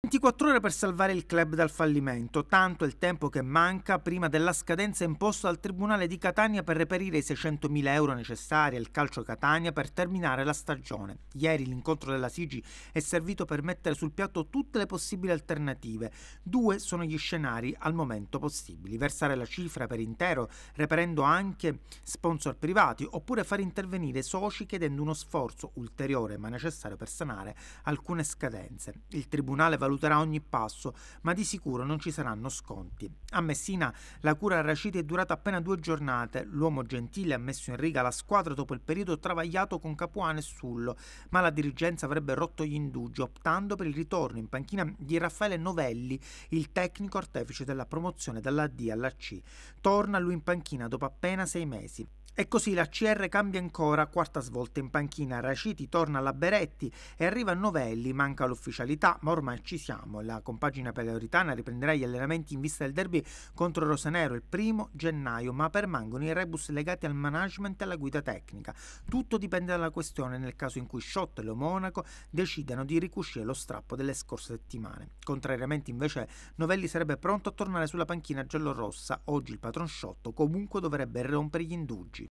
24 ore per salvare il club dal fallimento, tanto è il tempo che manca prima della scadenza imposta dal Tribunale di Catania per reperire i 600.000 euro necessari al calcio Catania per terminare la stagione. Ieri l'incontro della Sigi è servito per mettere sul piatto tutte le possibili alternative. Due sono gli scenari al momento possibili, versare la cifra per intero, reperendo anche sponsor privati, oppure far intervenire soci chiedendo uno sforzo ulteriore ma necessario per sanare alcune scadenze. Il Tribunale valuta valuterà ogni passo, ma di sicuro non ci saranno sconti. A Messina la cura a Raciti è durata appena due giornate. L'uomo gentile ha messo in riga la squadra dopo il periodo travagliato con Capuano e Sullo, ma la dirigenza avrebbe rotto gli indugi, optando per il ritorno in panchina di Raffaele Novelli, il tecnico artefice della promozione dalla D alla C. Torna lui in panchina dopo appena sei mesi. E così la CR cambia ancora, quarta svolta in panchina, Raciti torna alla Beretti e arriva a Novelli, manca l'ufficialità, ma ormai ci siamo. La compagina paleoritana riprenderà gli allenamenti in vista del derby contro Rosanero il primo gennaio, ma permangono i rebus legati al management e alla guida tecnica. Tutto dipende dalla questione nel caso in cui Schott e lo Monaco decidano di ricuscire lo strappo delle scorse settimane. Contrariamente invece Novelli sarebbe pronto a tornare sulla panchina giallorossa, oggi il patron Schott comunque dovrebbe rompere gli indugi.